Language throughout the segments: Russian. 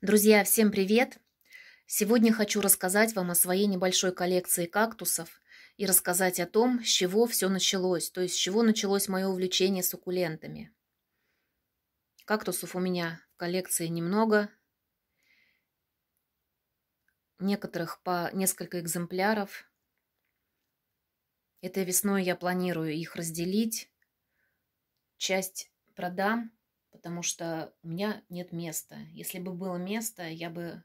Друзья, всем привет! Сегодня хочу рассказать вам о своей небольшой коллекции кактусов и рассказать о том, с чего все началось, то есть с чего началось мое увлечение суккулентами. Кактусов у меня в коллекции немного, некоторых по несколько экземпляров. Этой весной я планирую их разделить, часть продам, потому что у меня нет места. Если бы было место, я бы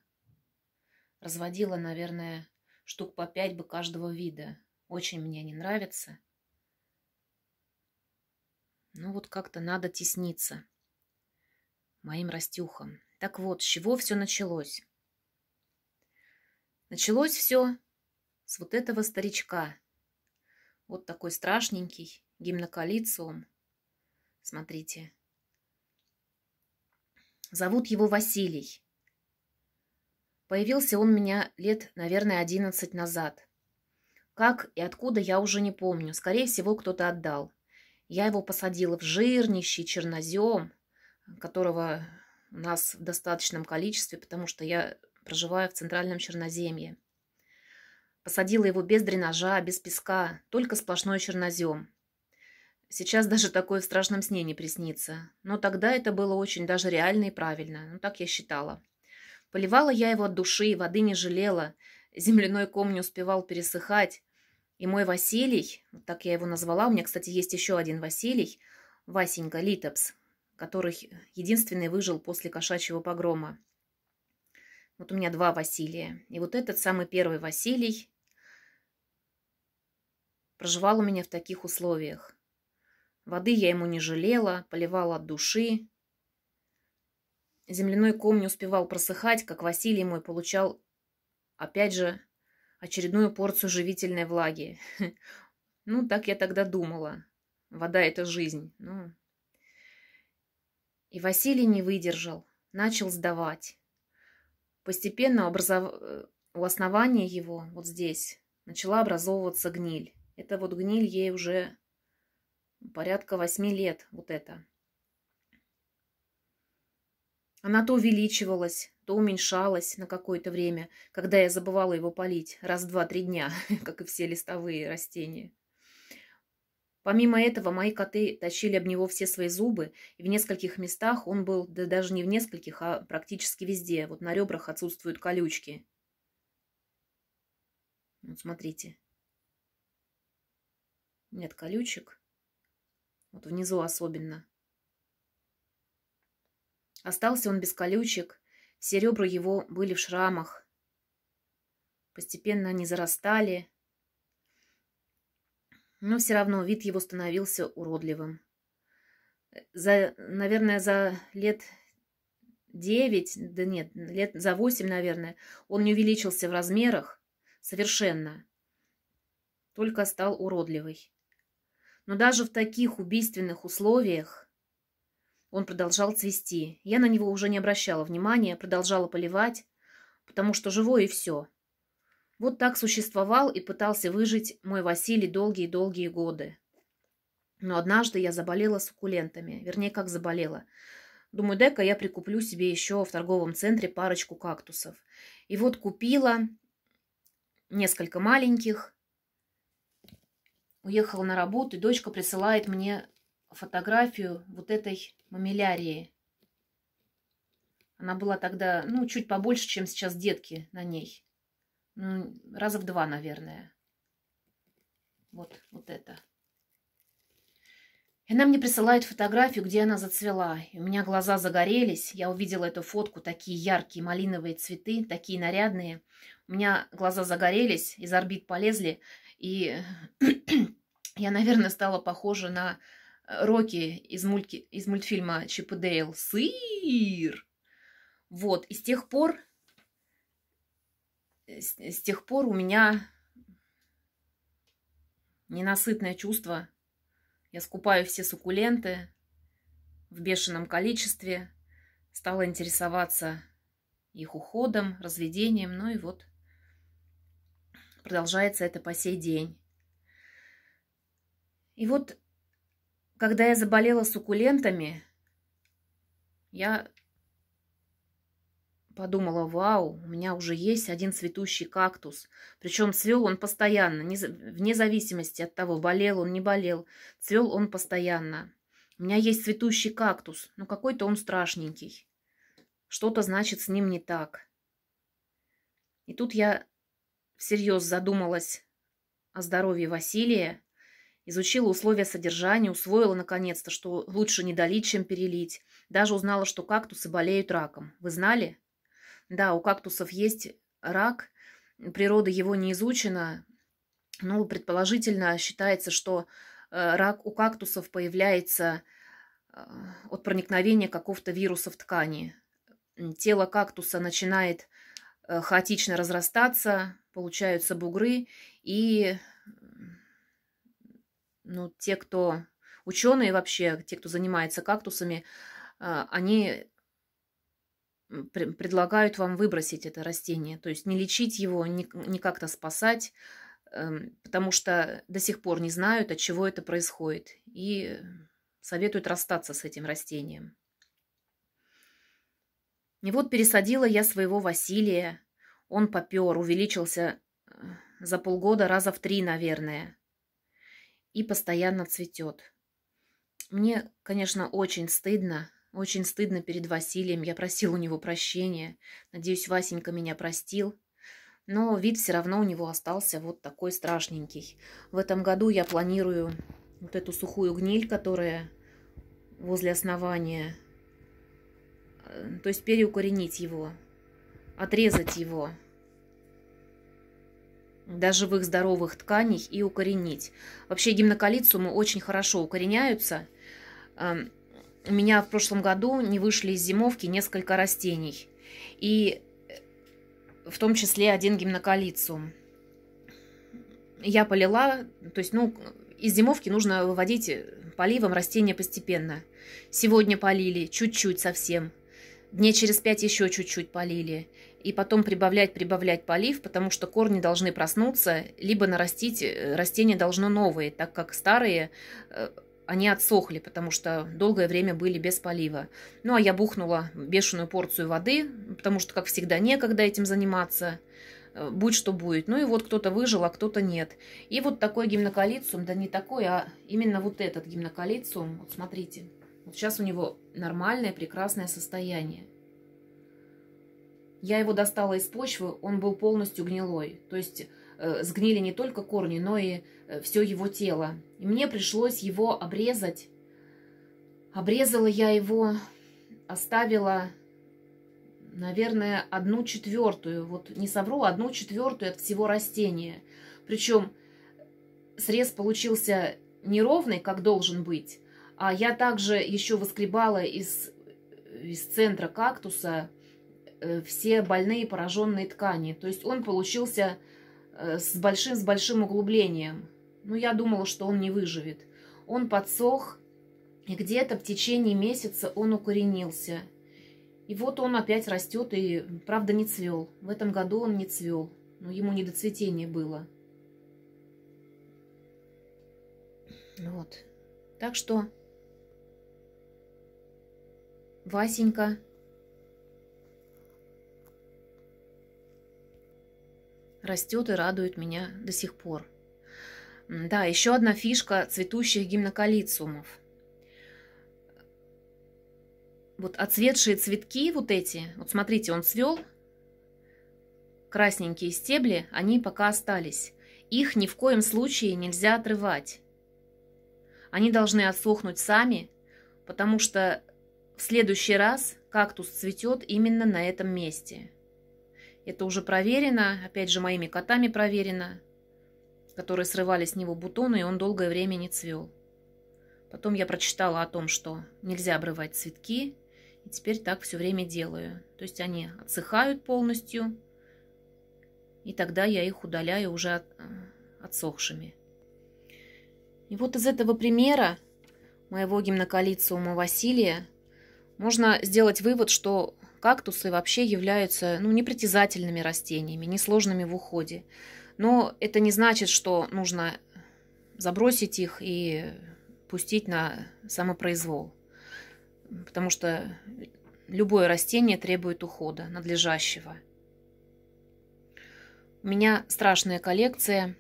разводила, наверное, штук по пять бы каждого вида. Очень мне не нравится. Ну вот как-то надо тесниться моим растюхам. Так вот, с чего все началось? Началось все с вот этого старичка. Вот такой страшненький, гимноколициум. Смотрите. Зовут его Василий. Появился он у меня лет, наверное, одиннадцать назад. Как и откуда, я уже не помню. Скорее всего, кто-то отдал. Я его посадила в жирнищий чернозем, которого у нас в достаточном количестве, потому что я проживаю в центральном черноземье. Посадила его без дренажа, без песка, только сплошной чернозем. Сейчас даже такое в страшном сне не приснится. Но тогда это было очень даже реально и правильно. Ну, так я считала. Поливала я его от души, и воды не жалела. Земляной ком не успевал пересыхать. И мой Василий, вот так я его назвала, у меня, кстати, есть еще один Василий, Васенька Литопс, который единственный выжил после кошачьего погрома. Вот у меня два Василия. И вот этот самый первый Василий проживал у меня в таких условиях – Воды я ему не жалела, поливала от души. Земляной ком не успевал просыхать, как Василий мой получал, опять же, очередную порцию живительной влаги. Ну, так я тогда думала. Вода — это жизнь. Ну. И Василий не выдержал, начал сдавать. Постепенно образов... Э, у основания его, вот здесь, начала образовываться гниль. Это вот гниль ей уже порядка восьми лет вот это. Она то увеличивалась, то уменьшалась на какое-то время, когда я забывала его полить раз два-три дня, как и все листовые растения. Помимо этого, мои коты тащили об него все свои зубы, и в нескольких местах он был, да даже не в нескольких, а практически везде. Вот на ребрах отсутствуют колючки. Вот смотрите. Нет колючек. Вот внизу особенно. Остался он без колючек, все ребра его были в шрамах. Постепенно они зарастали, но все равно вид его становился уродливым. За, наверное, за лет девять, да нет, лет за восемь, наверное, он не увеличился в размерах совершенно, только стал уродливый. Но даже в таких убийственных условиях он продолжал цвести. Я на него уже не обращала внимания, продолжала поливать, потому что живое и все. Вот так существовал и пытался выжить мой Василий долгие-долгие годы. Но однажды я заболела суккулентами, вернее, как заболела. Думаю, дай-ка я прикуплю себе еще в торговом центре парочку кактусов. И вот купила несколько маленьких, уехала на работу, и дочка присылает мне фотографию вот этой мамилярии. Она была тогда, ну, чуть побольше, чем сейчас детки на ней. Ну, раза в два, наверное. Вот, вот это. И она мне присылает фотографию, где она зацвела. И у меня глаза загорелись. Я увидела эту фотку, такие яркие малиновые цветы, такие нарядные. У меня глаза загорелись, из орбит полезли. И я, наверное, стала похожа на э, Рокки из, мульки, из мультфильма Чип и Дейл. Сыр! Вот, и с тех пор, э, с, с тех пор у меня ненасытное чувство. Я скупаю все суккуленты в бешеном количестве. Стала интересоваться их уходом, разведением, ну и вот – Продолжается это по сей день. И вот, когда я заболела суккулентами, я подумала, вау, у меня уже есть один цветущий кактус. Причем цвел он постоянно, вне зависимости от того, болел он, не болел. Цвел он постоянно. У меня есть цветущий кактус, но какой-то он страшненький. Что-то, значит, с ним не так. И тут я всерьез задумалась о здоровье Василия, изучила условия содержания, усвоила наконец-то, что лучше не долить, чем перелить. Даже узнала, что кактусы болеют раком. Вы знали? Да, у кактусов есть рак, природа его не изучена. но предположительно, считается, что э, рак у кактусов появляется э, от проникновения какого-то вируса в ткани. Тело кактуса начинает э, хаотично разрастаться, получаются бугры. И ну, те, кто ученые вообще, те, кто занимается кактусами, а, они предлагают вам выбросить это растение. То есть не лечить его, не, как-то спасать, эм, потому что до сих пор не знают, от чего это происходит. И советуют расстаться с этим растением. И вот пересадила я своего Василия он попер, увеличился э, за полгода раза в три, наверное. И постоянно цветет. Мне, конечно, очень стыдно. Очень стыдно перед Василием. Я просил у него прощения. Надеюсь, Васенька меня простил. Но вид все равно у него остался вот такой страшненький. В этом году я планирую вот эту сухую гниль, которая возле основания, э, то есть переукоренить его, отрезать его даже в их здоровых тканях и укоренить. Вообще гимнокалициумы очень хорошо укореняются. Эм, у меня в прошлом году не вышли из зимовки несколько растений. И э, в том числе один гимнокалициум. Я полила, то есть, ну, из зимовки нужно выводить э, поливом растения постепенно. Сегодня полили, чуть-чуть совсем. Дней через пять еще чуть-чуть полили и потом прибавлять, прибавлять полив, потому что корни должны проснуться, либо нарастить, э, растение должно новые, так как старые э, они отсохли, потому что долгое время были без полива. Ну, а я бухнула бешеную порцию воды, потому что, как всегда, некогда этим заниматься. Э, будь что будет. Ну и вот кто-то выжил, а кто-то нет. И вот такой гимноколициум, да не такой, а именно вот этот гимноколициум, вот смотрите, вот сейчас у него нормальное, прекрасное состояние. Я его достала из почвы, он был полностью гнилой. То есть э, сгнили не только корни, но и э, все его тело. И мне пришлось его обрезать. Обрезала я его, оставила, наверное, одну четвертую. Вот не совру, одну четвертую от всего растения. Причем срез получился неровный, как должен быть. А я также еще воскребала из, э, из центра кактуса Э, все больные пораженные ткани. То есть он получился э, с большим, с большим углублением. Ну, я думала, что он не выживет. Он подсох, и где-то в течение месяца он укоренился. И вот он опять растет и, правда, не цвел. В этом году он не цвел. Но ему не до цветения было. Вот. Так что, Васенька, растет и радует меня до сих пор. Да, еще одна фишка цветущих гимнокалициумов. Вот отцветшие цветки вот эти, вот смотрите, он свел красненькие стебли, они пока остались. Их ни в коем случае нельзя отрывать. Они должны отсохнуть сами, потому что в следующий раз кактус цветет именно на этом месте. Это уже проверено, опять же, моими котами проверено, которые срывали с него бутоны, и он долгое время не цвел. Потом я прочитала о том, что нельзя обрывать цветки, и теперь так все время делаю. То есть они отсыхают полностью, и тогда я их удаляю уже от, э, отсохшими. И вот из этого примера моего гимноколициума Василия можно сделать вывод, что Кактусы вообще являются ну, непритязательными растениями, несложными в уходе. Но это не значит, что нужно забросить их и пустить на самопроизвол. Потому что любое растение требует ухода, надлежащего. У меня страшная коллекция.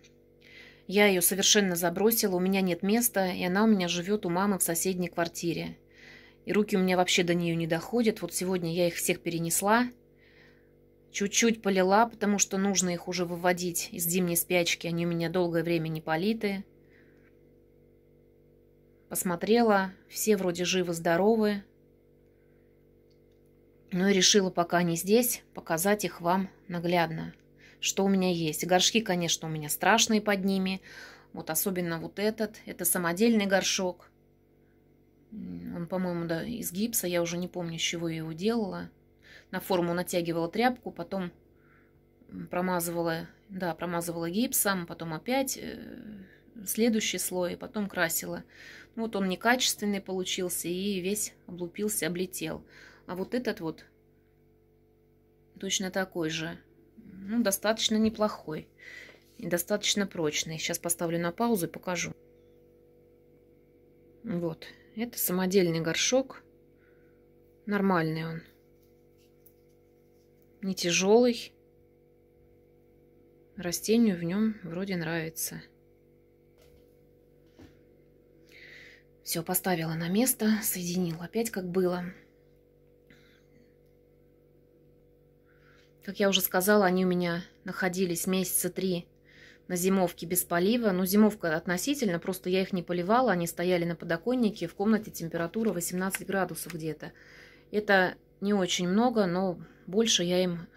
Я ее совершенно забросила, у меня нет места, и она у меня живет у мамы в соседней квартире и руки у меня вообще до нее не доходят. Вот сегодня я их всех перенесла, чуть-чуть полила, потому что нужно их уже выводить из зимней спячки, они у меня долгое время не политы. Посмотрела, все вроде живы-здоровы. Ну и решила, пока они здесь, показать их вам наглядно, что у меня есть. Горшки, конечно, у меня страшные под ними. Вот особенно вот этот. Это самодельный горшок. Он, по-моему, да, из гипса, я уже не помню, с чего я его делала. На форму натягивала тряпку, потом промазывала, да, промазывала гипсом, потом опять э, следующий слой, и потом красила. Вот он некачественный получился и весь облупился, облетел. А вот этот вот точно такой же, ну, достаточно неплохой и достаточно прочный. Сейчас поставлю на паузу и покажу. Вот, это самодельный горшок. Нормальный он. Не тяжелый. Растению в нем вроде нравится. Все поставила на место, соединила опять как было. Как я уже сказала, они у меня находились месяца три на зимовке без полива. но ну, зимовка относительно, просто я их не поливала, они стояли на подоконнике, в комнате температура 18 градусов где-то. Это не очень много, но больше я им,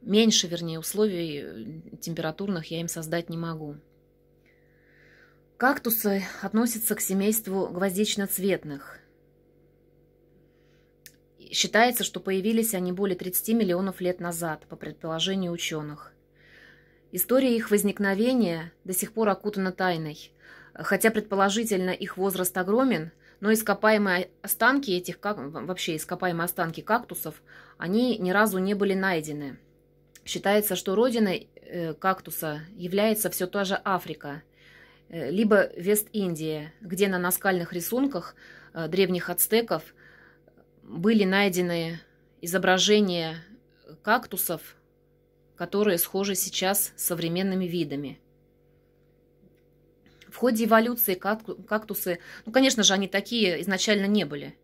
меньше, вернее, условий э, температурных я им создать не могу. Кактусы относятся к семейству гвоздично-цветных. Считается, что появились они более 30 миллионов лет назад, по предположению ученых. История их возникновения до сих пор окутана тайной. Хотя, предположительно, их возраст огромен, но ископаемые останки этих, вообще ископаемые останки кактусов, они ни разу не были найдены. Считается, что родиной э, кактуса является все та же Африка, э, либо Вест-Индия, где на наскальных рисунках э, древних ацтеков были найдены изображения кактусов которые схожи сейчас с современными видами. В ходе эволюции кактусы, ну, конечно же, они такие изначально не были.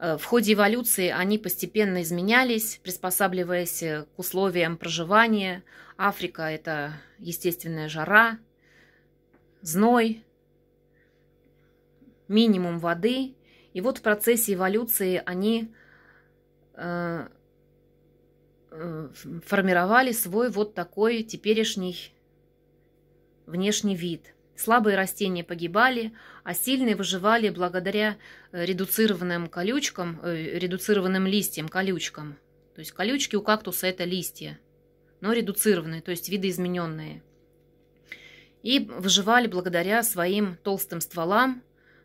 Э, в ходе эволюции они постепенно изменялись, приспосабливаясь к условиям проживания. Африка – это естественная жара, зной, минимум воды. И вот в процессе эволюции они э, формировали свой вот такой теперешний внешний вид. Слабые растения погибали, а сильные выживали благодаря э, редуцированным колючкам, э, редуцированным листьям, колючкам. То есть колючки у кактуса – это листья, но редуцированные, то есть видоизмененные. И выживали благодаря своим толстым стволам,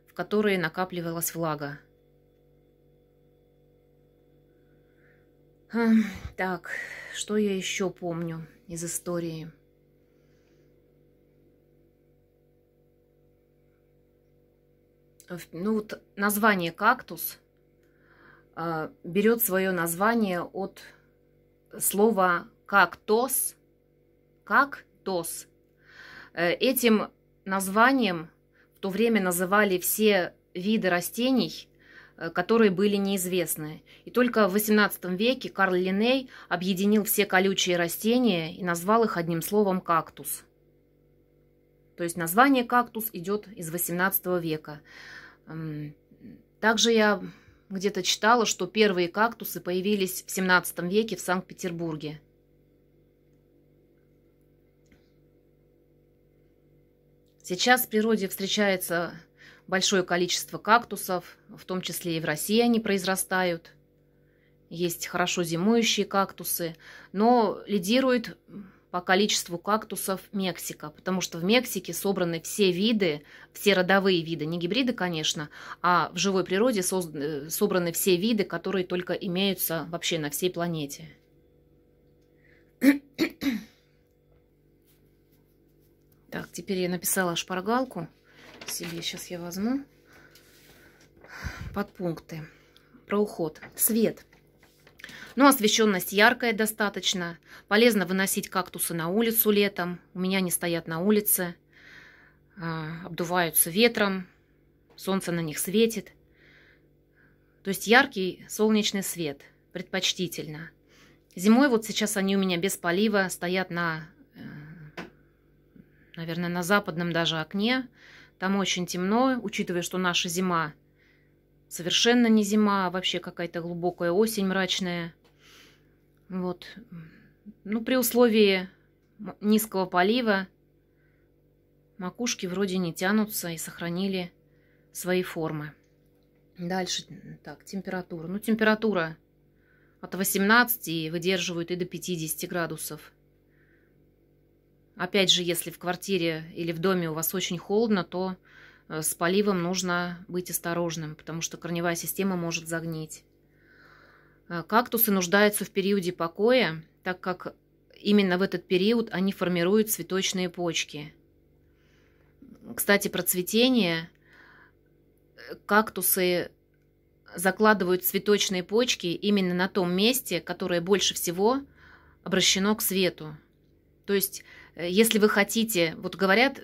в которые накапливалась влага. Так, что я еще помню из истории? Ну вот название кактус а, берет свое название от слова кактос, кактос. Э, этим названием в то время называли все виды растений, Э, которые были неизвестны. И только в XVIII веке Карл Линей объединил все колючие растения и назвал их одним словом «кактус». То есть название «кактус» идет из XVIII века. Также я где-то читала, что первые кактусы появились в XVII веке в Санкт-Петербурге. Сейчас в природе встречается большое количество кактусов, в том числе и в России они произрастают. Есть хорошо зимующие кактусы, но лидирует по количеству кактусов Мексика, потому что в Мексике собраны все виды, все родовые виды, не гибриды, конечно, а в живой природе э, собраны все виды, которые только имеются вообще на всей планете. Так, теперь я написала шпаргалку себе. Сейчас я возьму подпункты про уход. Свет. Ну, освещенность яркая достаточно. Полезно выносить кактусы на улицу летом. У меня не стоят на улице. А, обдуваются ветром. Солнце на них светит. То есть яркий солнечный свет. Предпочтительно. Зимой вот сейчас они у меня без полива стоят на, э, наверное, на западном даже окне. Там очень темно, учитывая, что наша зима совершенно не зима, а вообще какая-то глубокая осень мрачная. Вот. Ну, при условии низкого полива макушки вроде не тянутся и сохранили свои формы. Дальше, так, температура. Ну, температура от 18 выдерживают и до 50 градусов. Опять же, если в квартире или в доме у вас очень холодно, то э, с поливом нужно быть осторожным, потому что корневая система может загнить. Э, кактусы нуждаются в периоде покоя, так как именно в этот период они формируют цветочные почки. Кстати, про цветение. Э, кактусы закладывают цветочные почки именно на том месте, которое больше всего обращено к свету. То есть Э, если вы хотите, вот говорят,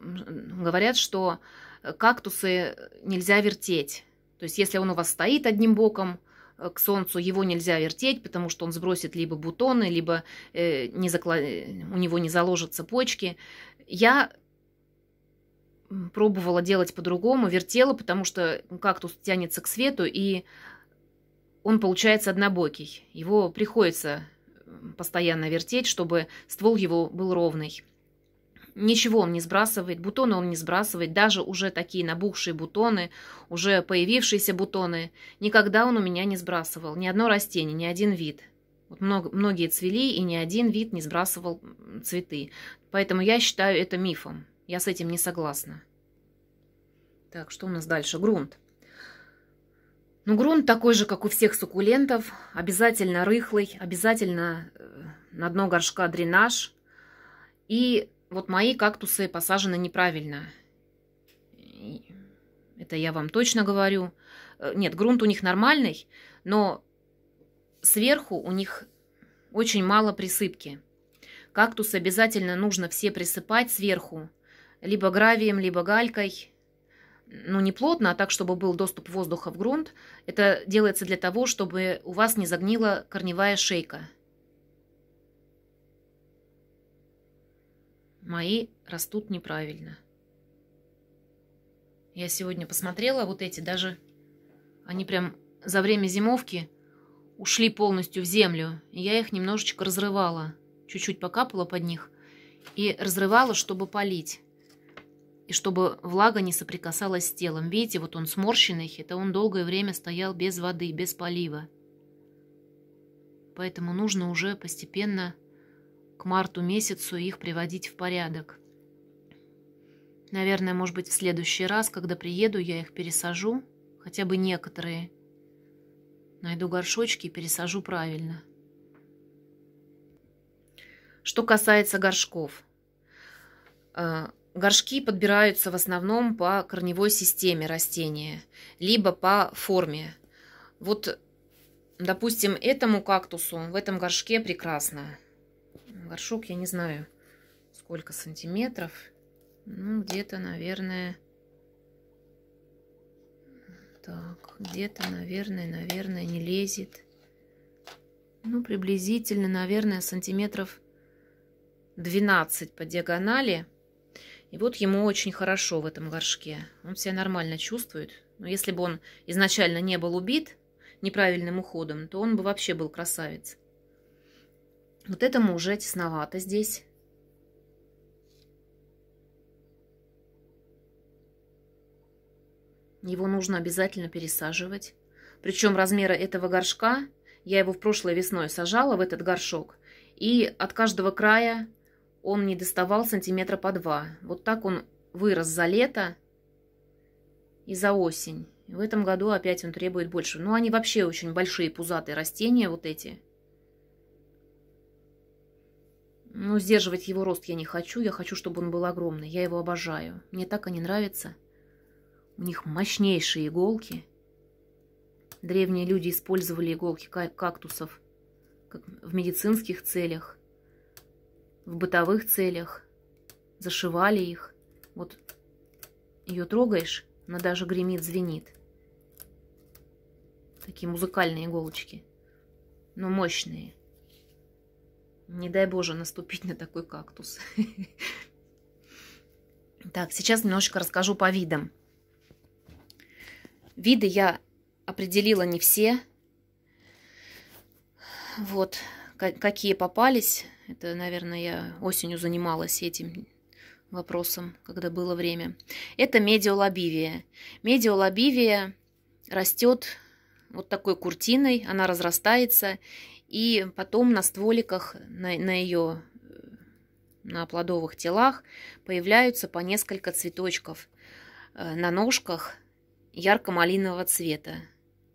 говорят, что э, кактусы нельзя вертеть. То есть если он у вас стоит одним боком э, к солнцу, его нельзя вертеть, потому что он сбросит либо бутоны, либо э, не закла... у него не заложатся почки. Я пробовала делать по-другому, вертела, потому что кактус тянется к свету, и он получается однобокий. Его приходится постоянно вертеть, чтобы ствол его был ровный. Ничего он не сбрасывает, бутоны он не сбрасывает, даже уже такие набухшие бутоны, уже появившиеся бутоны. Никогда он у меня не сбрасывал, ни одно растение, ни один вид. Вот много, многие цвели, и ни один вид не сбрасывал цветы. Поэтому я считаю это мифом. Я с этим не согласна. Так, что у нас дальше? Грунт. Ну грунт такой же, как у всех суккулентов, обязательно рыхлый, обязательно э, на дно горшка дренаж. И вот мои кактусы посажены неправильно. Это я вам точно говорю. Э, нет, грунт у них нормальный, но сверху у них очень мало присыпки. Кактус обязательно нужно все присыпать сверху, либо гравием, либо галькой ну, не плотно, а так, чтобы был доступ воздуха в грунт. Это делается для того, чтобы у вас не загнила корневая шейка. Мои растут неправильно. Я сегодня посмотрела, вот эти даже, они прям за время зимовки ушли полностью в землю. Я их немножечко разрывала, чуть-чуть покапала под них и разрывала, чтобы полить и чтобы влага не соприкасалась с телом. Видите, вот он сморщенный, это он долгое время стоял без воды, без полива. Поэтому нужно уже постепенно к марту месяцу их приводить в порядок. Наверное, может быть, в следующий раз, когда приеду, я их пересажу, хотя бы некоторые. Найду горшочки и пересажу правильно. Что касается горшков э, – Горшки подбираются в основном по корневой системе растения, либо по форме. Вот, допустим, этому кактусу в этом горшке прекрасно. Горшок, я не знаю, сколько сантиметров. Ну, где-то, наверное... Так, где-то, наверное, наверное, не лезет. Ну, приблизительно, наверное, сантиметров 12 по диагонали. И вот ему очень хорошо в этом горшке. Он себя нормально чувствует. Но если бы он изначально не был убит неправильным уходом, то он бы вообще был красавец. Вот этому уже тесновато здесь. Его нужно обязательно пересаживать. Причем размера этого горшка, я его в прошлой весной сажала в этот горшок, и от каждого края он не доставал сантиметра по два. Вот так он вырос за лето и за осень. В этом году опять он требует больше. Ну, они вообще очень большие пузатые растения вот эти. Но ну, сдерживать его рост я не хочу. Я хочу, чтобы он был огромный. Я его обожаю. Мне так они нравятся. У них мощнейшие иголки. Древние люди использовали иголки кактусов в медицинских целях в бытовых целях, зашивали их. Вот ее трогаешь, она даже гремит, звенит. Такие музыкальные иголочки, но мощные. Не дай боже наступить на такой кактус. Так, сейчас немножечко расскажу по видам. Виды я определила не все. Вот, какие попались. Это, наверное, я осенью занималась этим вопросом, когда было время. Это медиолобивия. Медиолобивия растет вот такой куртиной, она разрастается, и потом на стволиках, на, на ее на плодовых телах появляются по несколько цветочков э, на ножках ярко-малинового цвета.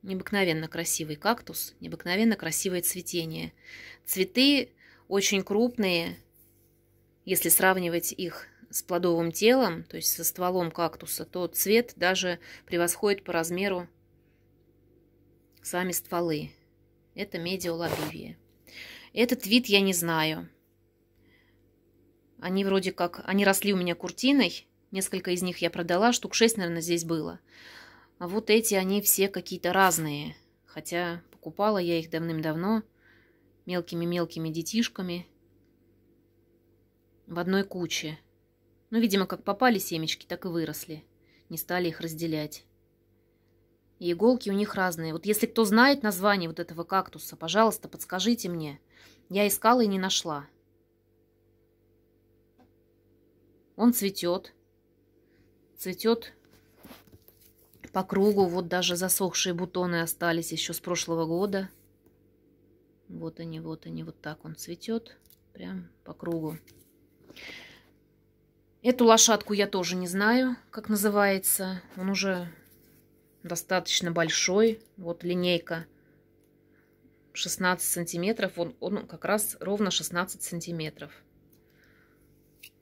Необыкновенно красивый кактус, необыкновенно красивое цветение. Цветы очень крупные, если сравнивать их с плодовым телом, то есть со стволом кактуса, то цвет даже превосходит по размеру сами стволы. Это медиолабивия. Этот вид я не знаю. Они вроде как... Они росли у меня куртиной. Несколько из них я продала. Штук 6, наверное, здесь было. А вот эти, они все какие-то разные. Хотя покупала я их давным-давно мелкими-мелкими детишками в одной куче. Ну, видимо, как попали семечки, так и выросли. Не стали их разделять. И иголки у них разные. Вот если кто знает название вот этого кактуса, пожалуйста, подскажите мне. Я искала и не нашла. Он цветет. Цветет по кругу. Вот даже засохшие бутоны остались еще с прошлого года. Вот они, вот они, вот так он цветет. Прям по кругу. Эту лошадку я тоже не знаю, как называется. Он уже достаточно большой. Вот линейка 16 сантиметров. Он, он как раз ровно 16 сантиметров.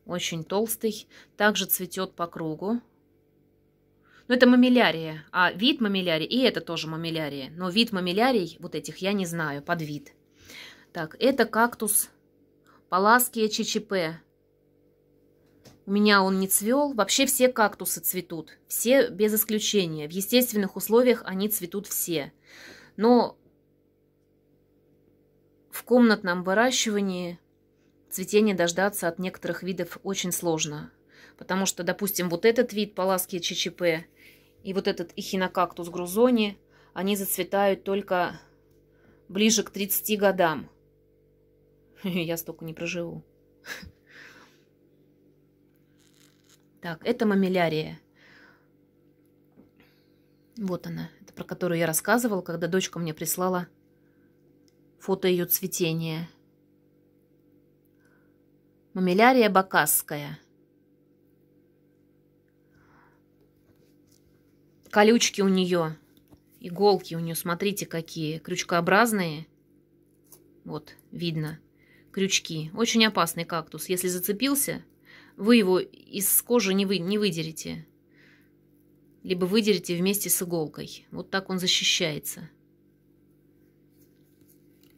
Очень толстый. Также цветет по кругу. Но ну, это мамилярия. А вид мамилярии, и это тоже мамилярия. Но вид мамилярий вот этих я не знаю, под вид. Так, это кактус Палаския ЧЧП. У меня он не цвел. Вообще все кактусы цветут. Все без исключения. В естественных условиях они цветут все. Но в комнатном выращивании цветение дождаться от некоторых видов очень сложно. Потому что, допустим, вот этот вид Палаския ЧЧП и вот этот эхинокактус грузони, они зацветают только ближе к 30 годам. Я столько не проживу. Так, это мамилярия. Вот она, это про которую я рассказывала, когда дочка мне прислала фото ее цветения. Мамилярия бакасская. Колючки у нее, иголки у нее, смотрите, какие крючкообразные. Вот, видно крючки. Очень опасный кактус. Если зацепился, вы его из кожи не, вы, не выдерете. Либо выдерете вместе с иголкой. Вот так он защищается.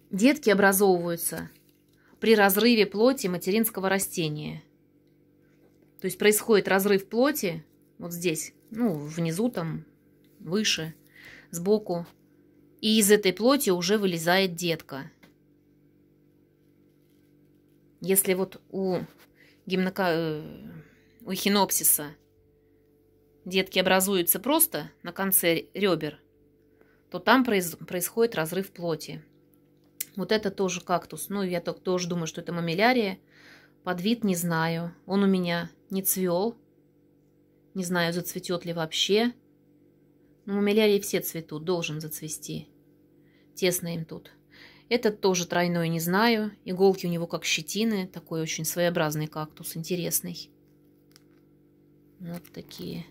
Детки образовываются при разрыве плоти материнского растения. То есть происходит разрыв плоти вот здесь, ну, внизу там, выше, сбоку. И из этой плоти уже вылезает детка. Если вот у гимнока... Э, у хинопсиса детки образуются просто на конце ребер, то там произ... происходит разрыв плоти. Вот это тоже кактус. Ну, я так тоже думаю, что это мамилярия. Под вид не знаю. Он у меня не цвел. Не знаю, зацветет ли вообще. Но ну, мамилярии все цветут, должен зацвести. Тесно им тут. Этот тоже тройной, не знаю. Иголки у него как щетины. Такой очень своеобразный кактус, интересный. Вот такие.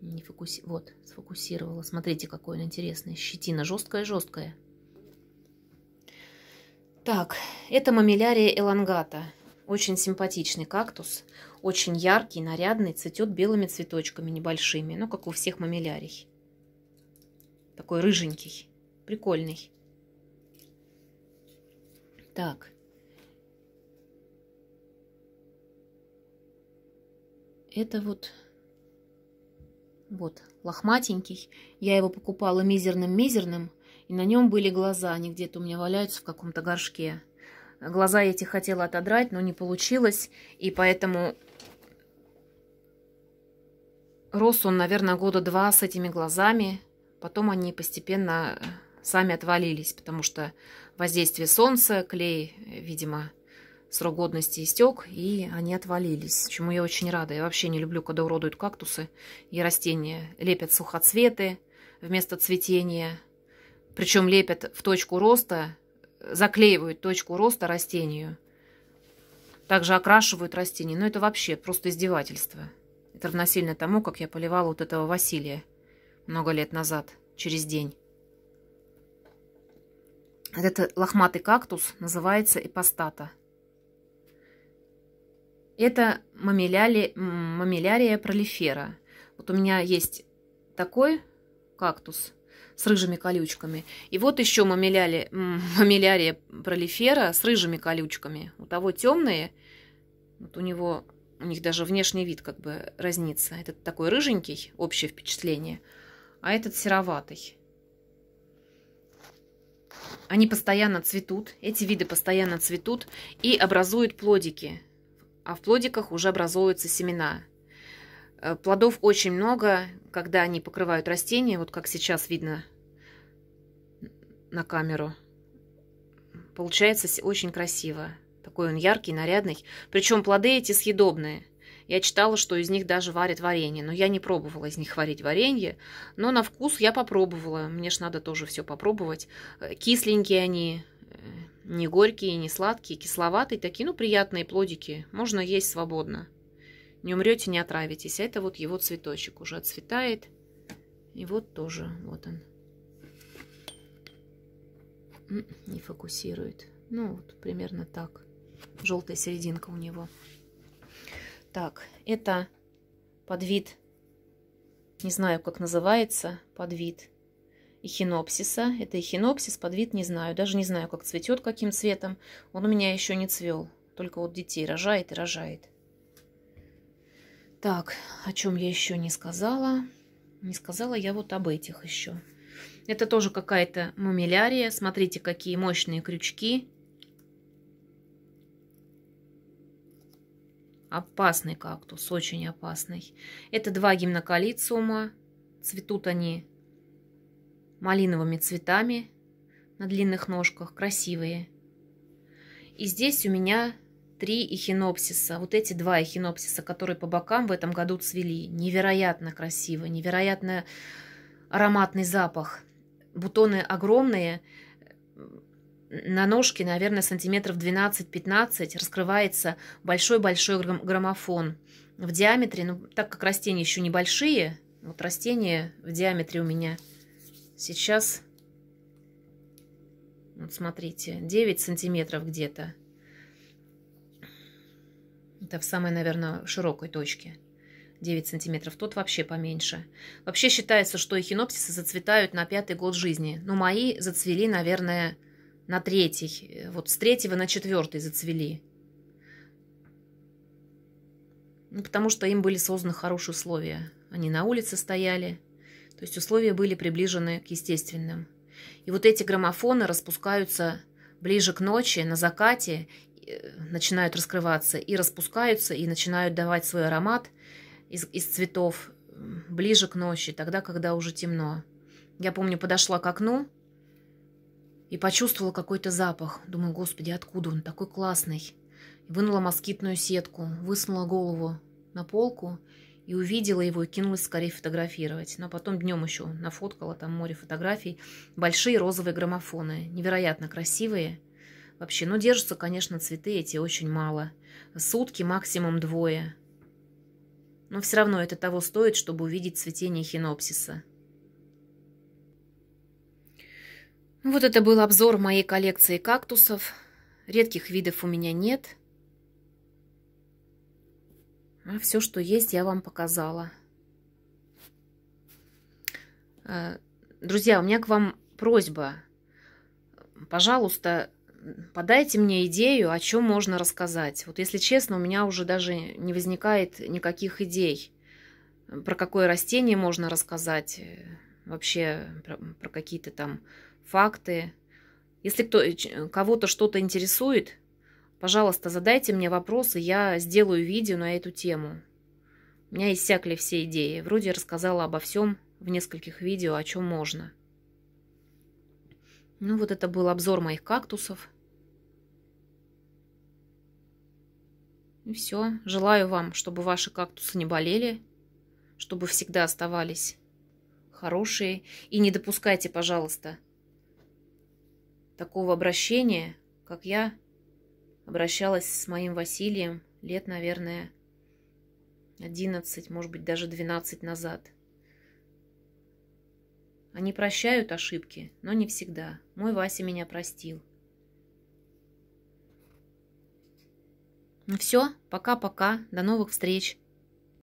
Не фокуси... Вот, сфокусировала. Смотрите, какой он интересный. Щетина жесткая-жесткая. Так, это мамилярия элангата. Очень симпатичный кактус. Очень яркий, нарядный. Цветет белыми цветочками небольшими. Ну, как у всех мамилярий. Такой рыженький, прикольный. Так. Это вот... Вот, лохматенький. Я его покупала мизерным-мизерным. И на нем были глаза. Они где-то у меня валяются в каком-то горшке. Глаза я эти хотела отодрать, но не получилось. И поэтому рос он, наверное, года два с этими глазами. Потом они постепенно э, сами отвалились, потому что воздействие солнца, клей, э, видимо, срок годности истек, и они отвалились, чему я очень рада. Я вообще не люблю, когда уродуют кактусы и растения. Лепят сухоцветы вместо цветения, причем лепят в точку роста, заклеивают точку роста растению. Также окрашивают растения. Но ну, это вообще просто издевательство. Это равносильно тому, как я поливала вот этого Василия много лет назад, через день. Этот лохматый кактус называется Эпостата. Это мамиляли, мамилярия пролифера. Вот у меня есть такой кактус с рыжими колючками. И вот еще мамиляли, мамилярия пролифера с рыжими колючками. У того темные, вот у него, у них даже внешний вид как бы разнится. Этот такой рыженький, общее впечатление – а этот сероватый. Они постоянно цветут, эти виды постоянно цветут и образуют плодики. А в плодиках уже образовываются семена. Э, плодов очень много, когда они покрывают растения, вот как сейчас видно на камеру. Получается очень красиво. Такой он яркий, нарядный. Причем плоды эти съедобные. Я читала, что из них даже варят варенье, но я не пробовала из них варить варенье. Но на вкус я попробовала, мне ж надо тоже все попробовать. Э, кисленькие они, э, не горькие, не сладкие, кисловатые, такие, ну, приятные плодики, можно есть свободно. Не умрете, не отравитесь. А это вот его цветочек уже отцветает. И вот тоже, вот он. Не фокусирует. Ну, вот примерно так. Желтая серединка у него. Так, это подвид, не знаю, как называется, подвид эхинопсиса. Это эхинопсис, подвид не знаю. Даже не знаю, как цветет, каким цветом. Он у меня еще не цвел. Только вот детей рожает и рожает. Так, о чем я еще не сказала? Не сказала я вот об этих еще. Это тоже какая-то мумилярия. Смотрите, какие мощные крючки. Опасный кактус, очень опасный. Это два гимнокалициума. Цветут они малиновыми цветами на длинных ножках, красивые. И здесь у меня три эхинопсиса. Вот эти два эхинопсиса, которые по бокам в этом году цвели. Невероятно красиво, невероятно ароматный запах. Бутоны огромные, на ножке, наверное, сантиметров 12-15 раскрывается большой-большой граммофон в диаметре, ну, так как растения еще небольшие, вот растения в диаметре у меня сейчас, вот смотрите, 9 сантиметров где-то. Это в самой, наверное, широкой точке. 9 сантиметров, тот вообще поменьше. Вообще считается, что эхинопсисы зацветают на пятый год жизни. Но мои зацвели, наверное, на третий, э, вот с третьего на четвертый зацвели. Ну, потому что им были созданы хорошие условия. Они на улице стояли, то есть условия были приближены к естественным. И вот эти граммофоны распускаются ближе к ночи, на закате, э, начинают раскрываться и распускаются, и начинают давать свой аромат из, из цветов ближе к ночи, тогда, когда уже темно. Я помню, подошла к окну, и почувствовала какой-то запах. Думаю, господи, откуда он такой классный? Вынула москитную сетку, высунула голову на полку и увидела его и кинулась скорее фотографировать. Но потом днем еще нафоткала там море фотографий. Большие розовые граммофоны, невероятно красивые. Вообще, ну держатся, конечно, цветы эти очень мало. Сутки максимум двое. Но все равно это того стоит, чтобы увидеть цветение хинопсиса. Ну, вот это был обзор моей коллекции кактусов. Редких видов у меня нет. А все, что есть, я вам показала. Э, друзья, у меня к вам просьба. Пожалуйста, подайте мне идею, о чем можно рассказать. Вот если честно, у меня уже даже не возникает никаких идей, про какое растение можно рассказать, э, вообще про, про какие-то там факты. Если кто, кого-то что-то интересует, пожалуйста, задайте мне вопросы, я сделаю видео на эту тему. У меня иссякли все идеи. Вроде я рассказала обо всем в нескольких видео, о чем можно. Ну вот это был обзор моих кактусов. И все. Желаю вам, чтобы ваши кактусы не болели, чтобы всегда оставались хорошие. И не допускайте, пожалуйста, такого обращения, как я обращалась с моим Василием лет, наверное, 11, может быть, даже 12 назад. Они прощают ошибки, но не всегда. Мой Вася меня простил. Ну все, пока-пока, до новых встреч.